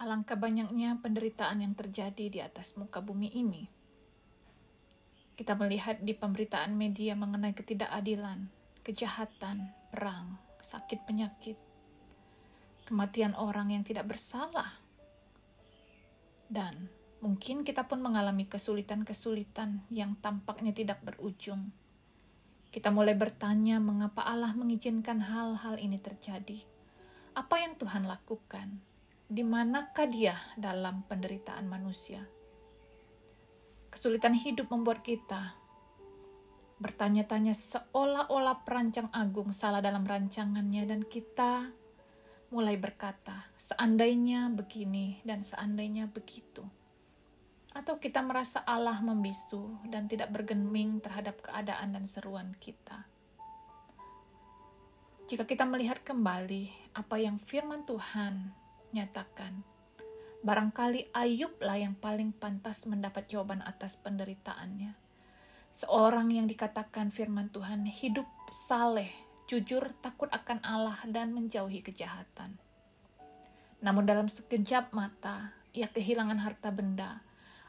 Alangkah banyaknya penderitaan yang terjadi di atas muka bumi ini. Kita melihat di pemberitaan media mengenai ketidakadilan, kejahatan, perang, sakit penyakit, kematian orang yang tidak bersalah. Dan mungkin kita pun mengalami kesulitan-kesulitan yang tampaknya tidak berujung. Kita mulai bertanya mengapa Allah mengizinkan hal-hal ini terjadi. Apa yang Tuhan lakukan? di manakah dia dalam penderitaan manusia. Kesulitan hidup membuat kita bertanya-tanya seolah-olah perancang agung salah dalam rancangannya dan kita mulai berkata, seandainya begini dan seandainya begitu. Atau kita merasa Allah membisu dan tidak bergeming terhadap keadaan dan seruan kita. Jika kita melihat kembali apa yang firman Tuhan nyatakan, barangkali Ayublah yang paling pantas mendapat jawaban atas penderitaannya. Seorang yang dikatakan firman Tuhan hidup saleh, jujur, takut akan Allah, dan menjauhi kejahatan. Namun dalam sekejap mata, ia kehilangan harta benda.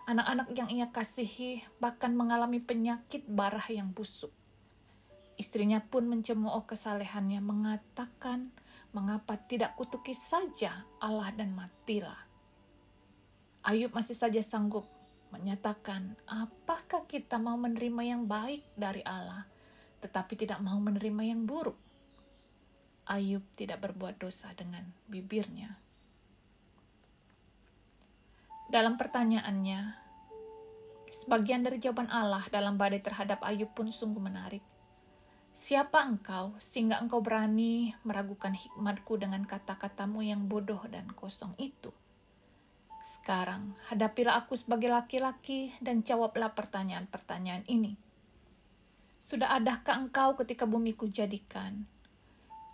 Anak-anak yang ia kasihi bahkan mengalami penyakit barah yang busuk. Istrinya pun mencemooh kesalehannya mengatakan mengapa tidak kutuki saja Allah dan matilah? Ayub masih saja sanggup menyatakan, apakah kita mau menerima yang baik dari Allah, tetapi tidak mau menerima yang buruk? Ayub tidak berbuat dosa dengan bibirnya. Dalam pertanyaannya, sebagian dari jawaban Allah dalam badai terhadap Ayub pun sungguh menarik. Siapa engkau sehingga engkau berani meragukan hikmatku dengan kata-katamu yang bodoh dan kosong itu? Sekarang, hadapilah aku sebagai laki-laki dan jawablah pertanyaan-pertanyaan ini. Sudah adakah engkau ketika bumi jadikan?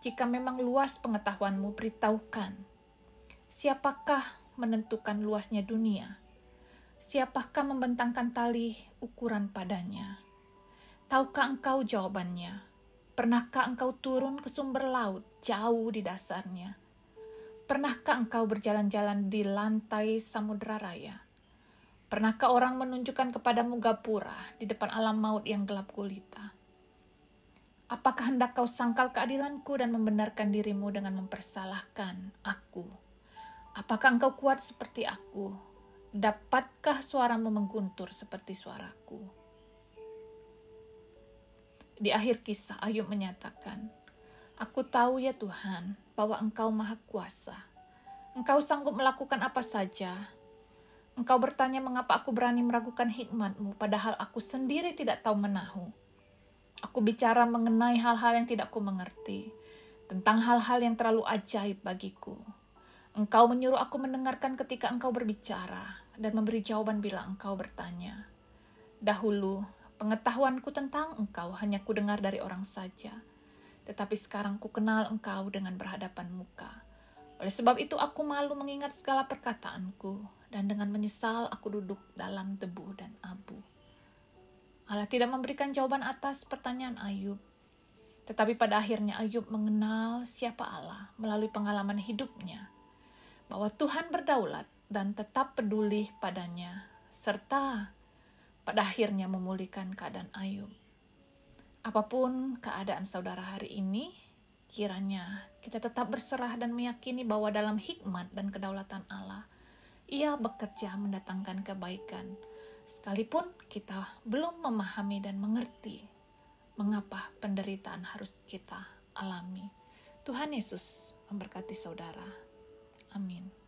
Jika memang luas pengetahuanmu, beritahukan. Siapakah menentukan luasnya dunia? Siapakah membentangkan tali ukuran padanya? Tahukah engkau jawabannya? Pernahkah engkau turun ke sumber laut jauh di dasarnya? Pernahkah engkau berjalan-jalan di lantai samudera raya? Pernahkah orang menunjukkan kepadamu gapura di depan alam maut yang gelap gulita? Apakah hendak kau sangkal keadilanku dan membenarkan dirimu dengan mempersalahkan aku? Apakah engkau kuat seperti aku? Dapatkah suaramu mengguntur seperti suaraku? Di akhir kisah Ayub menyatakan, Aku tahu ya Tuhan bahwa Engkau maha kuasa. Engkau sanggup melakukan apa saja. Engkau bertanya mengapa aku berani meragukan hikmatmu padahal aku sendiri tidak tahu menahu. Aku bicara mengenai hal-hal yang tidak ku mengerti, tentang hal-hal yang terlalu ajaib bagiku. Engkau menyuruh aku mendengarkan ketika engkau berbicara dan memberi jawaban bila engkau bertanya. Dahulu, Pengetahuanku tentang engkau hanya kudengar dari orang saja, tetapi sekarang ku kenal engkau dengan berhadapan muka. Oleh sebab itu aku malu mengingat segala perkataanku, dan dengan menyesal aku duduk dalam debu dan abu. Allah tidak memberikan jawaban atas pertanyaan Ayub, tetapi pada akhirnya Ayub mengenal siapa Allah melalui pengalaman hidupnya, bahwa Tuhan berdaulat dan tetap peduli padanya, serta pada akhirnya memulihkan keadaan Ayub. Apapun keadaan saudara hari ini, kiranya kita tetap berserah dan meyakini bahwa dalam hikmat dan kedaulatan Allah, Ia bekerja mendatangkan kebaikan, sekalipun kita belum memahami dan mengerti mengapa penderitaan harus kita alami. Tuhan Yesus memberkati saudara. Amin.